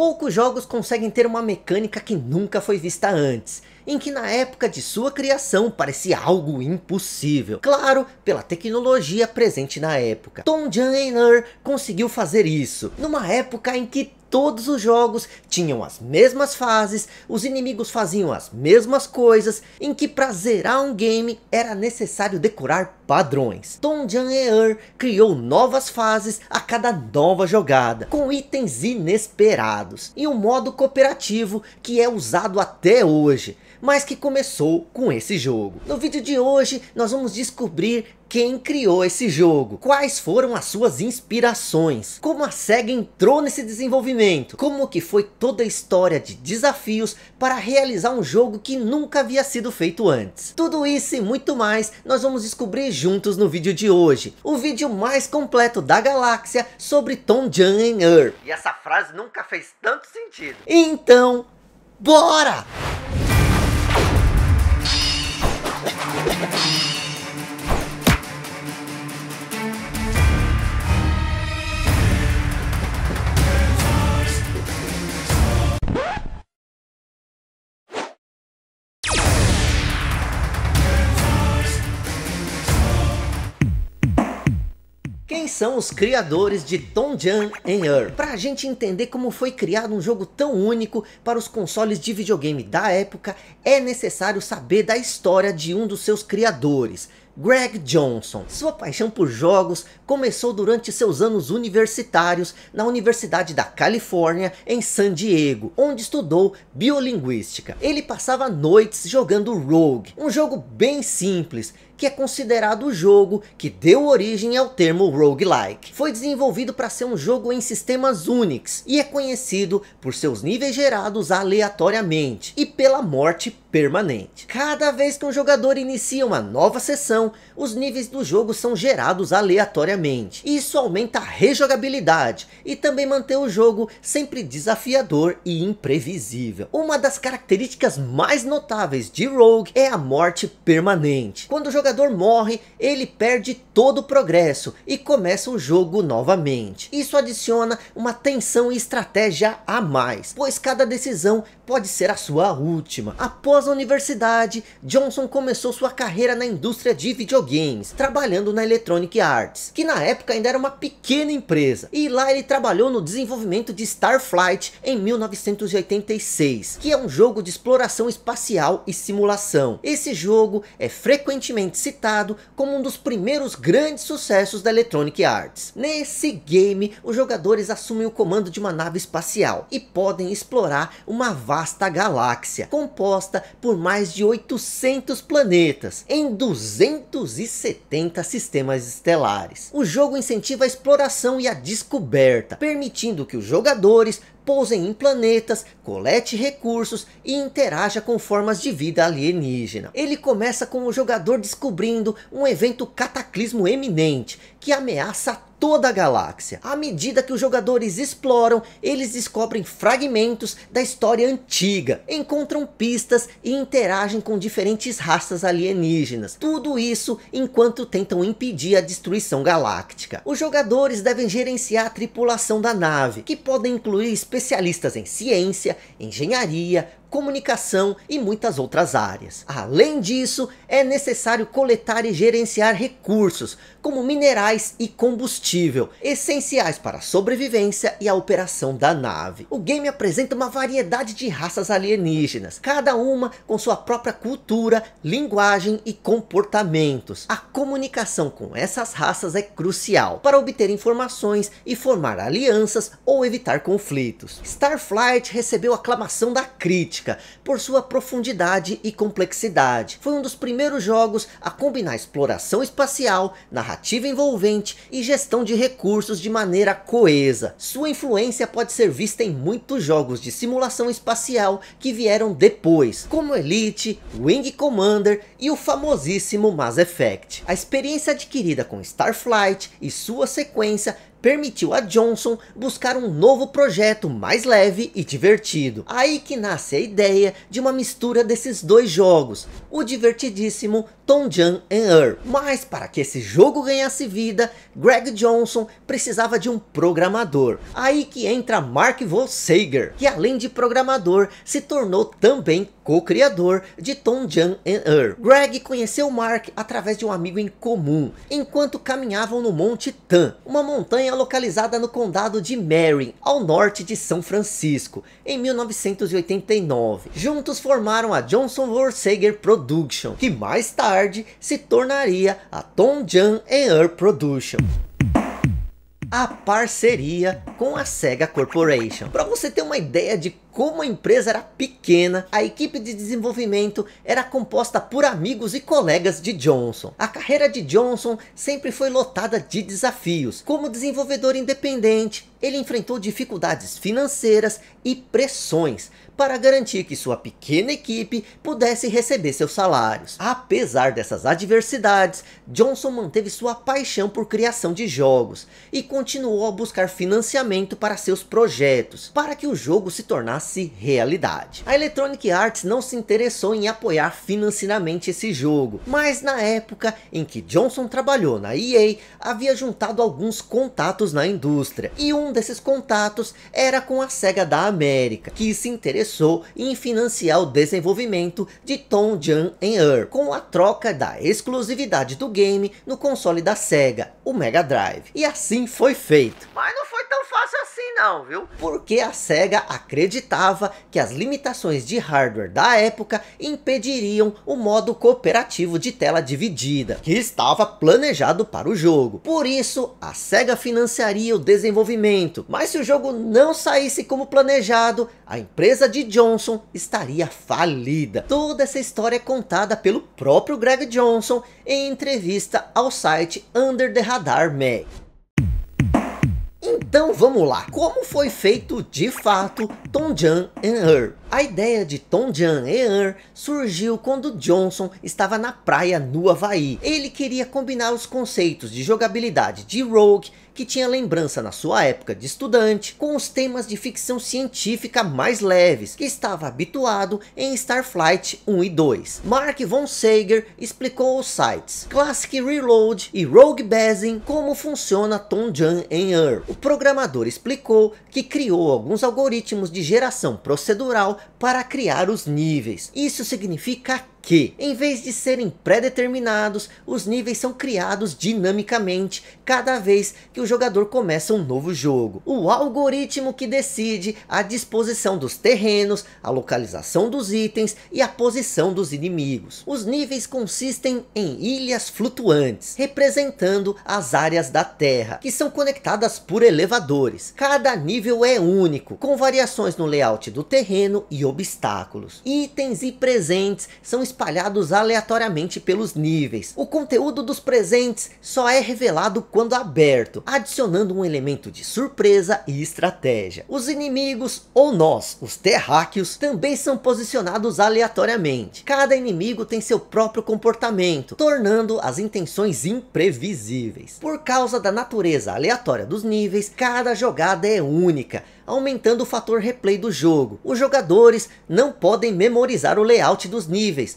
Poucos jogos conseguem ter uma mecânica que nunca foi vista antes, em que na época de sua criação parecia algo impossível. Claro, pela tecnologia presente na época. Tom Jahner conseguiu fazer isso, numa época em que todos os jogos tinham as mesmas fases, os inimigos faziam as mesmas coisas, em que para zerar um game era necessário decorar padrões. Tom Jan-Eer criou novas fases a cada nova jogada, com itens inesperados, e um modo cooperativo que é usado até hoje mas que começou com esse jogo. No vídeo de hoje nós vamos descobrir quem criou esse jogo, quais foram as suas inspirações, como a SEGA entrou nesse desenvolvimento, como que foi toda a história de desafios para realizar um jogo que nunca havia sido feito antes. Tudo isso e muito mais nós vamos descobrir juntos no vídeo de hoje, o vídeo mais completo da galáxia sobre Tom Jan and E essa frase nunca fez tanto sentido. Então, bora! Thank you. Quem são os criadores de Donjon and Earth? Para a gente entender como foi criado um jogo tão único para os consoles de videogame da época, é necessário saber da história de um dos seus criadores. Greg Johnson. Sua paixão por jogos começou durante seus anos universitários na Universidade da Califórnia, em San Diego, onde estudou biolinguística. Ele passava noites jogando Rogue, um jogo bem simples, que é considerado o jogo que deu origem ao termo roguelike. Foi desenvolvido para ser um jogo em sistemas Unix e é conhecido por seus níveis gerados aleatoriamente e pela morte permanente. Cada vez que um jogador inicia uma nova sessão, os níveis do jogo são gerados aleatoriamente. Isso aumenta a rejogabilidade e também mantém o jogo sempre desafiador e imprevisível. Uma das características mais notáveis de Rogue é a morte permanente. Quando o jogador morre, ele perde todo o progresso e começa o jogo novamente. Isso adiciona uma tensão e estratégia a mais, pois cada decisão pode ser a sua última. Após Após a universidade, Johnson começou sua carreira na indústria de videogames, trabalhando na Electronic Arts, que na época ainda era uma pequena empresa. E lá ele trabalhou no desenvolvimento de Starflight em 1986, que é um jogo de exploração espacial e simulação. Esse jogo é frequentemente citado como um dos primeiros grandes sucessos da Electronic Arts. Nesse game, os jogadores assumem o comando de uma nave espacial e podem explorar uma vasta galáxia, composta por mais de 800 planetas em 270 sistemas estelares. O jogo incentiva a exploração e a descoberta, permitindo que os jogadores pousem em planetas, colete recursos e interaja com formas de vida alienígena. Ele começa com o jogador descobrindo um evento cataclismo eminente que ameaça toda a galáxia. À medida que os jogadores exploram, eles descobrem fragmentos da história antiga, encontram pistas e interagem com diferentes raças alienígenas. Tudo isso enquanto tentam impedir a destruição galáctica. Os jogadores devem gerenciar a tripulação da nave, que podem incluir especialistas em ciência, engenharia, comunicação e muitas outras áreas. Além disso, é necessário coletar e gerenciar recursos, como minerais e combustível, essenciais para a sobrevivência e a operação da nave. O game apresenta uma variedade de raças alienígenas, cada uma com sua própria cultura, linguagem e comportamentos. A comunicação com essas raças é crucial para obter informações e formar alianças ou evitar conflitos. Starflight recebeu aclamação da crítica por sua profundidade e complexidade. Foi um dos primeiros jogos a combinar exploração espacial, narrativa envolvente e gestão de recursos de maneira coesa. Sua influência pode ser vista em muitos jogos de simulação espacial que vieram depois, como Elite, Wing Commander e o famosíssimo Mass Effect. A experiência adquirida com Starflight e sua sequência permitiu a Johnson buscar um novo projeto mais leve e divertido. Aí que nasce a ideia de uma mistura desses dois jogos, o divertidíssimo Tom Jan and Earl. Mas para que esse jogo ganhasse vida, Greg Johnson precisava de um programador. Aí que entra Mark Volsager, que além de programador, se tornou também co-criador de Tom Jan and Earl. Greg conheceu Mark através de um amigo em comum, enquanto caminhavam no Monte Tan, uma montanha localizada no condado de Marin, ao norte de São Francisco, em 1989. Juntos formaram a Johnson Vorsager Production, que mais tarde se tornaria a Tom Jan Ear Production a parceria com a Sega Corporation. Para você ter uma ideia de como a empresa era pequena, a equipe de desenvolvimento era composta por amigos e colegas de Johnson. A carreira de Johnson sempre foi lotada de desafios. Como desenvolvedor independente, ele enfrentou dificuldades financeiras e pressões para garantir que sua pequena equipe pudesse receber seus salários. Apesar dessas adversidades, Johnson manteve sua paixão por criação de jogos e continuou a buscar financiamento para seus projetos, para que o jogo se tornasse tornasse realidade. A Electronic Arts não se interessou em apoiar financeiramente esse jogo, mas na época em que Johnson trabalhou na EA, havia juntado alguns contatos na indústria, e um desses contatos era com a SEGA da América, que se interessou em financiar o desenvolvimento de Tom Jan Earl, com a troca da exclusividade do game no console da SEGA, o Mega Drive. E assim foi feito. Mas não foi tão fácil assim não, viu? Porque a SEGA acreditava que as limitações de hardware da época impediriam o modo cooperativo de tela dividida, que estava planejado para o jogo. Por isso, a SEGA financiaria o desenvolvimento, mas se o jogo não saísse como planejado, a empresa de Johnson estaria falida. Toda essa história é contada pelo próprio Greg Johnson em entrevista ao site Under the Radar Mag. Então vamos lá. Como foi feito de fato Tom Jan and Her? A ideia de Tom Jan Ean surgiu quando Johnson estava na praia no Havaí. Ele queria combinar os conceitos de jogabilidade de Rogue, que tinha lembrança na sua época de estudante, com os temas de ficção científica mais leves, que estava habituado em Starflight 1 e 2. Mark von Sager explicou aos sites Classic Reload e Rogue Basin como funciona Tom Jan Earn. O programador explicou que criou alguns algoritmos de geração procedural para criar os níveis. Isso significa que, em vez de serem pré-determinados, os níveis são criados dinamicamente cada vez que o jogador começa um novo jogo. O algoritmo que decide a disposição dos terrenos, a localização dos itens e a posição dos inimigos. Os níveis consistem em ilhas flutuantes, representando as áreas da Terra, que são conectadas por elevadores. Cada nível é único, com variações no layout do terreno e obstáculos. Itens e presentes são espalhados aleatoriamente pelos níveis. O conteúdo dos presentes só é revelado quando aberto, adicionando um elemento de surpresa e estratégia. Os inimigos, ou nós, os terráqueos, também são posicionados aleatoriamente. Cada inimigo tem seu próprio comportamento, tornando as intenções imprevisíveis. Por causa da natureza aleatória dos níveis, cada jogada é única, aumentando o fator replay do jogo. Os jogadores não podem memorizar o layout dos níveis,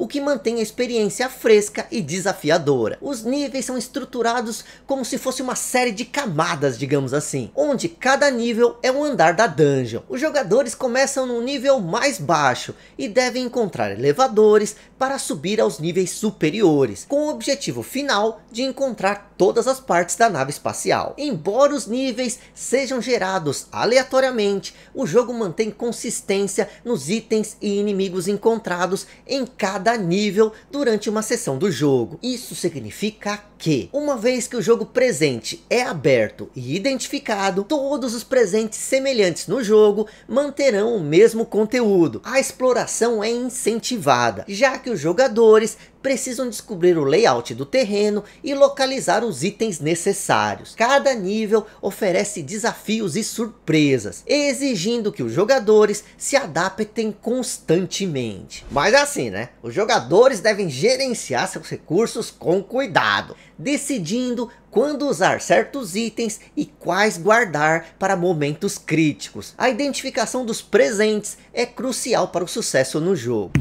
o que mantém a experiência fresca e desafiadora. Os níveis são estruturados como se fosse uma série de camadas, digamos assim, onde cada nível é um andar da dungeon. Os jogadores começam no nível mais baixo e devem encontrar elevadores para subir aos níveis superiores, com o objetivo final de encontrar todas as partes da nave espacial. Embora os níveis sejam gerados aleatoriamente, o jogo mantém consistência nos itens e inimigos encontrados em cada cada nível durante uma sessão do jogo. Isso significa que, uma vez que o jogo presente é aberto e identificado, todos os presentes semelhantes no jogo manterão o mesmo conteúdo. A exploração é incentivada, já que os jogadores precisam descobrir o layout do terreno e localizar os itens necessários. Cada nível oferece desafios e surpresas, exigindo que os jogadores se adaptem constantemente. Mas é assim, né? Os jogadores devem gerenciar seus recursos com cuidado, decidindo quando usar certos itens e quais guardar para momentos críticos. A identificação dos presentes é crucial para o sucesso no jogo.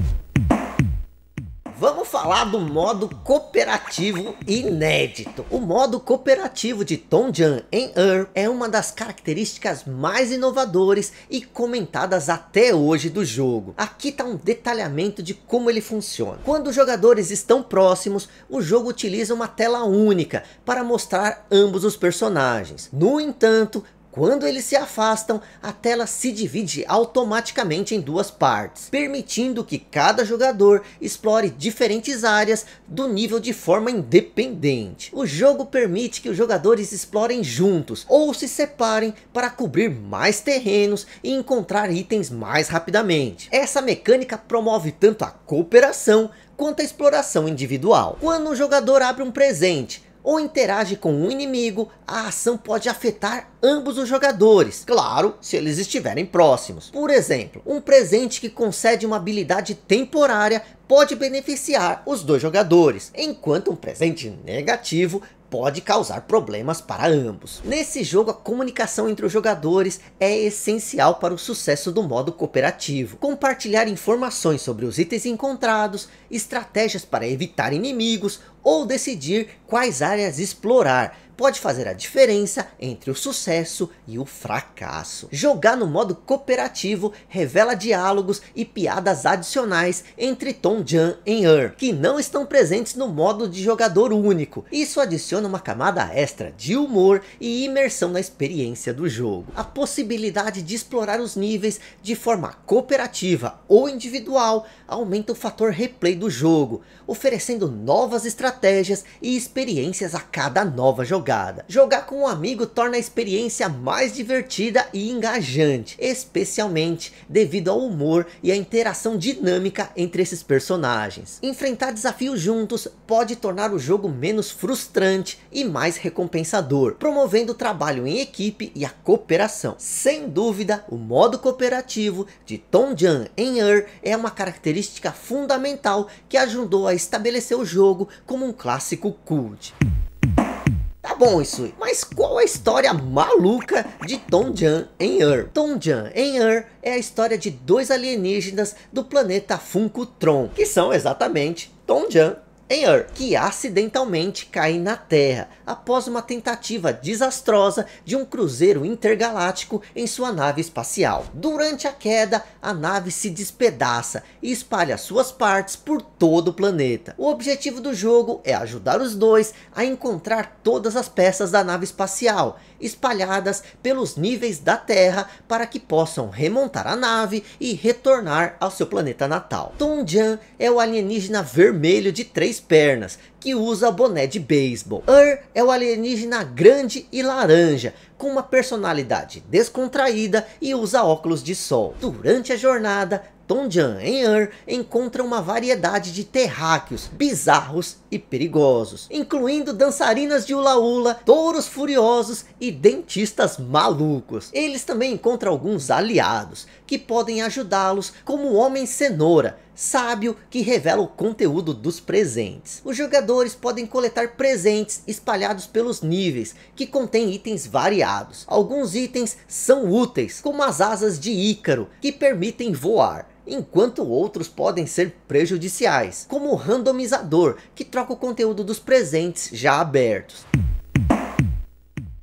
Vamos falar do modo cooperativo inédito. O modo cooperativo de Jan em Earth é uma das características mais inovadoras e comentadas até hoje do jogo. Aqui está um detalhamento de como ele funciona. Quando os jogadores estão próximos, o jogo utiliza uma tela única para mostrar ambos os personagens. No entanto, quando eles se afastam, a tela se divide automaticamente em duas partes, permitindo que cada jogador explore diferentes áreas do nível de forma independente. O jogo permite que os jogadores explorem juntos ou se separem para cobrir mais terrenos e encontrar itens mais rapidamente. Essa mecânica promove tanto a cooperação quanto a exploração individual. Quando um jogador abre um presente, ou interage com um inimigo, a ação pode afetar ambos os jogadores, claro, se eles estiverem próximos. Por exemplo, um presente que concede uma habilidade temporária pode beneficiar os dois jogadores, enquanto um presente negativo pode causar problemas para ambos. Nesse jogo, a comunicação entre os jogadores é essencial para o sucesso do modo cooperativo. Compartilhar informações sobre os itens encontrados, estratégias para evitar inimigos ou decidir quais áreas explorar pode fazer a diferença entre o sucesso e o fracasso. Jogar no modo cooperativo revela diálogos e piadas adicionais entre Tom Jan e Earn, que não estão presentes no modo de jogador único. Isso adiciona uma camada extra de humor e imersão na experiência do jogo. A possibilidade de explorar os níveis de forma cooperativa ou individual aumenta o fator replay do jogo, oferecendo novas estratégias e experiências a cada nova jogada jogada. Jogar com um amigo torna a experiência mais divertida e engajante, especialmente devido ao humor e à interação dinâmica entre esses personagens. Enfrentar desafios juntos pode tornar o jogo menos frustrante e mais recompensador, promovendo o trabalho em equipe e a cooperação. Sem dúvida, o modo cooperativo de Tom Jan em Ur é uma característica fundamental que ajudou a estabelecer o jogo como um clássico cult bom isso aí. Mas qual a história maluca de Tom Jan em Ur? Tom Jan em Ur é a história de dois alienígenas do planeta Funkutron, que são exatamente Tom Jan Air, que acidentalmente cai na Terra após uma tentativa desastrosa de um cruzeiro intergaláctico em sua nave espacial. Durante a queda, a nave se despedaça e espalha suas partes por todo o planeta. O objetivo do jogo é ajudar os dois a encontrar todas as peças da nave espacial espalhadas pelos níveis da Terra para que possam remontar a nave e retornar ao seu planeta natal. Tonjan é o alienígena vermelho de três pernas que usa boné de beisebol. Ur er é o alienígena grande e laranja, com uma personalidade descontraída e usa óculos de sol. Durante a jornada, Tonjan em Ur er encontra uma variedade de terráqueos bizarros e perigosos, incluindo dançarinas de ula ula, touros furiosos e dentistas malucos. Eles também encontram alguns aliados que podem ajudá-los, como o Homem Cenoura, sábio que revela o conteúdo dos presentes. Os jogadores podem coletar presentes espalhados pelos níveis, que contém itens variados. Alguns itens são úteis, como as asas de Ícaro, que permitem voar enquanto outros podem ser prejudiciais, como o randomizador, que troca o conteúdo dos presentes já abertos.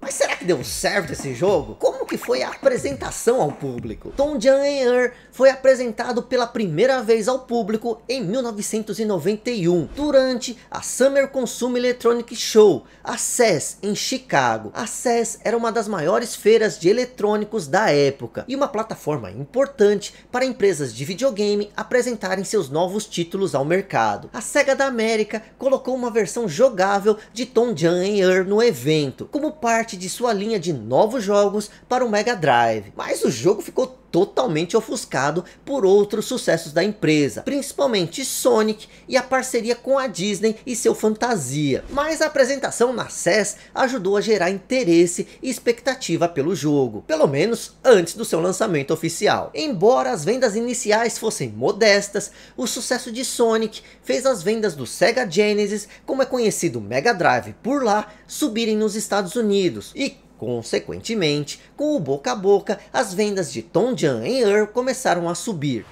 Mas será que deu certo esse jogo? Como que foi a apresentação ao público. Tom Jang-er foi apresentado pela primeira vez ao público em 1991, durante a Summer Consumer Electronic Show, a CES, em Chicago. A CES era uma das maiores feiras de eletrônicos da época e uma plataforma importante para empresas de videogame apresentarem seus novos títulos ao mercado. A SEGA da América colocou uma versão jogável de Tom Jang-er no evento, como parte de sua linha de novos jogos para para o Mega Drive, mas o jogo ficou totalmente ofuscado por outros sucessos da empresa, principalmente Sonic e a parceria com a Disney e seu Fantasia. Mas a apresentação na SES ajudou a gerar interesse e expectativa pelo jogo, pelo menos antes do seu lançamento oficial. Embora as vendas iniciais fossem modestas, o sucesso de Sonic fez as vendas do Sega Genesis, como é conhecido Mega Drive por lá, subirem nos Estados Unidos. E Consequentemente, com o boca a boca, as vendas de Tom Jan em Earl começaram a subir.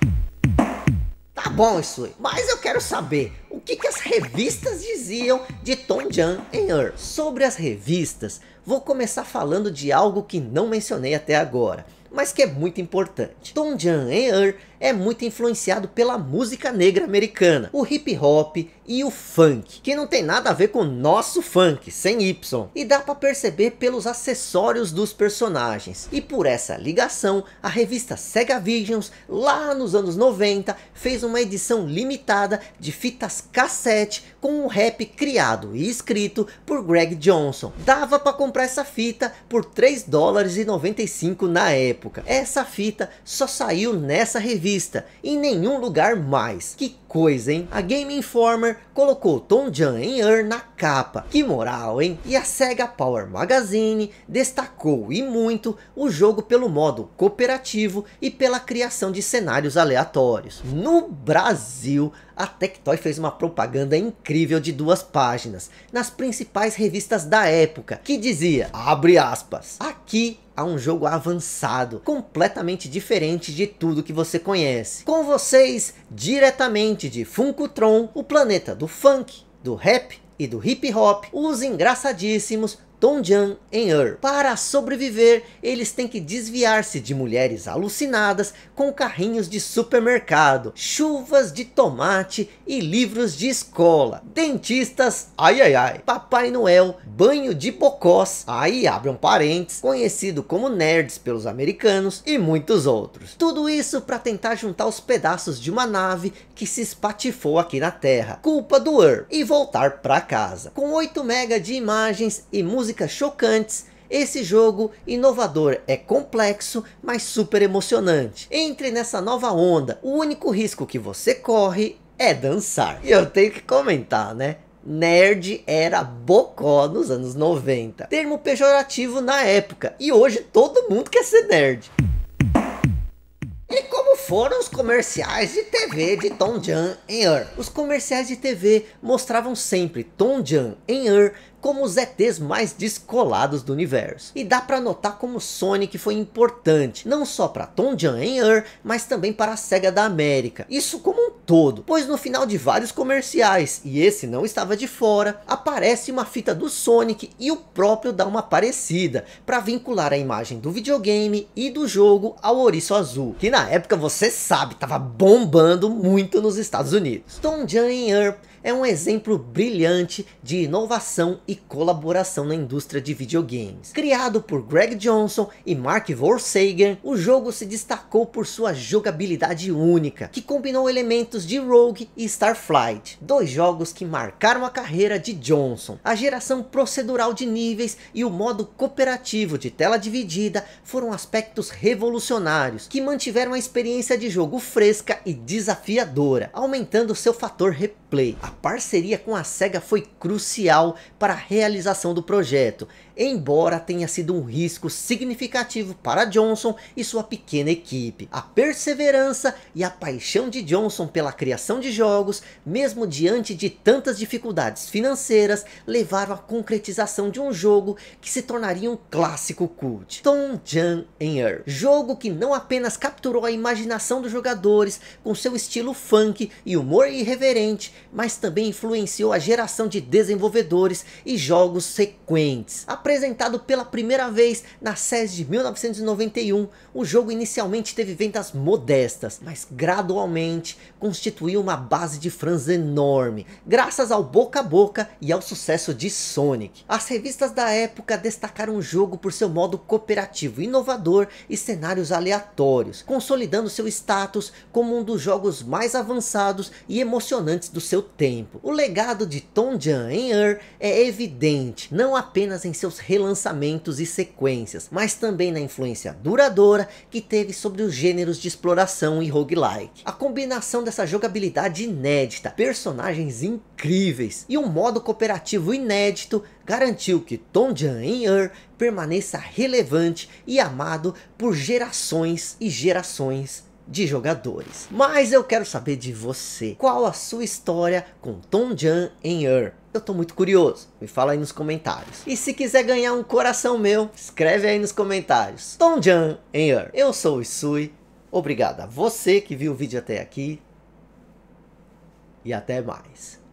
Tá bom isso, mas eu quero saber o que, que as revistas diziam de Tom Jan em Earl. Sobre as revistas, vou começar falando de algo que não mencionei até agora, mas que é muito importante. Tom Jan em Earl é muito influenciado pela música negra americana, o hip hop e o funk, que não tem nada a ver com o nosso funk, sem Y. E dá para perceber pelos acessórios dos personagens. E por essa ligação, a revista Sega Visions, lá nos anos 90, fez uma edição limitada de fitas cassete com um rap criado e escrito por Greg Johnson. Dava para comprar essa fita por 3 dólares e 95 na época. Essa fita só saiu nessa revista vista em nenhum lugar mais. Que coisa, hein? A Game Informer colocou Tom Jan em Earn na capa. Que moral, hein? E a SEGA Power Magazine destacou e muito o jogo pelo modo cooperativo e pela criação de cenários aleatórios. No Brasil, a Tectoy fez uma propaganda incrível de duas páginas nas principais revistas da época, que dizia, abre aspas, aqui há um jogo avançado, completamente diferente de tudo que você conhece. Com vocês, diretamente de Funkotron, o planeta do funk, do rap e do hip hop, os engraçadíssimos Tongjiang em Ur. Er. Para sobreviver, eles têm que desviar-se de mulheres alucinadas com carrinhos de supermercado, chuvas de tomate e livros de escola, dentistas, ai ai ai, Papai Noel, banho de bocós, aí abre um parênteses, conhecido como nerds pelos americanos e muitos outros. Tudo isso para tentar juntar os pedaços de uma nave que se espatifou aqui na Terra, culpa do Ur. Er. e voltar para casa. Com 8 mega de imagens e música músicas chocantes, esse jogo inovador é complexo, mas super emocionante. Entre nessa nova onda, o único risco que você corre é dançar. E eu tenho que comentar, né? Nerd era bocó nos anos 90. Termo pejorativo na época. E hoje todo mundo quer ser nerd. E como foram os comerciais de TV de Tom Jan em Ur? Os comerciais de TV mostravam sempre Tom Jan em Ur como os ETs mais descolados do universo. E dá para notar como Sonic foi importante, não só para Tom Jan em mas também para a SEGA da América. Isso como um todo, pois no final de vários comerciais, e esse não estava de fora, aparece uma fita do Sonic e o próprio dá uma parecida, para vincular a imagem do videogame e do jogo ao ouriço azul, que na época você sabe, estava bombando muito nos Estados Unidos. Tom Jan em é um exemplo brilhante de inovação e colaboração na indústria de videogames. Criado por Greg Johnson e Mark Vorsager, o jogo se destacou por sua jogabilidade única, que combinou elementos de Rogue e Starflight, dois jogos que marcaram a carreira de Johnson. A geração procedural de níveis e o modo cooperativo de tela dividida foram aspectos revolucionários, que mantiveram a experiência de jogo fresca e desafiadora, aumentando seu fator replay. A a parceria com a SEGA foi crucial para a realização do projeto embora tenha sido um risco significativo para Johnson e sua pequena equipe. A perseverança e a paixão de Johnson pela criação de jogos, mesmo diante de tantas dificuldades financeiras, levaram à concretização de um jogo que se tornaria um clássico cult. Tom Jan Earl, jogo que não apenas capturou a imaginação dos jogadores com seu estilo funk e humor irreverente, mas também influenciou a geração de desenvolvedores e jogos sequentes. A Apresentado pela primeira vez na SES de 1991, o jogo inicialmente teve vendas modestas, mas gradualmente constituiu uma base de fãs enorme, graças ao boca a boca e ao sucesso de Sonic. As revistas da época destacaram o jogo por seu modo cooperativo inovador e cenários aleatórios, consolidando seu status como um dos jogos mais avançados e emocionantes do seu tempo. O legado de Tom Jan em é evidente, não apenas em seu relançamentos e sequências, mas também na influência duradoura que teve sobre os gêneros de exploração e roguelike. A combinação dessa jogabilidade inédita, personagens incríveis e um modo cooperativo inédito garantiu que Tonjan in Ur permaneça relevante e amado por gerações e gerações de jogadores. Mas eu quero saber de você, qual a sua história com Tom Jan em Earth? Eu tô muito curioso. Me fala aí nos comentários. E se quiser ganhar um coração meu, escreve aí nos comentários. Tom Jan em Earth. Eu sou o Isui. Obrigado a você que viu o vídeo até aqui. E até mais.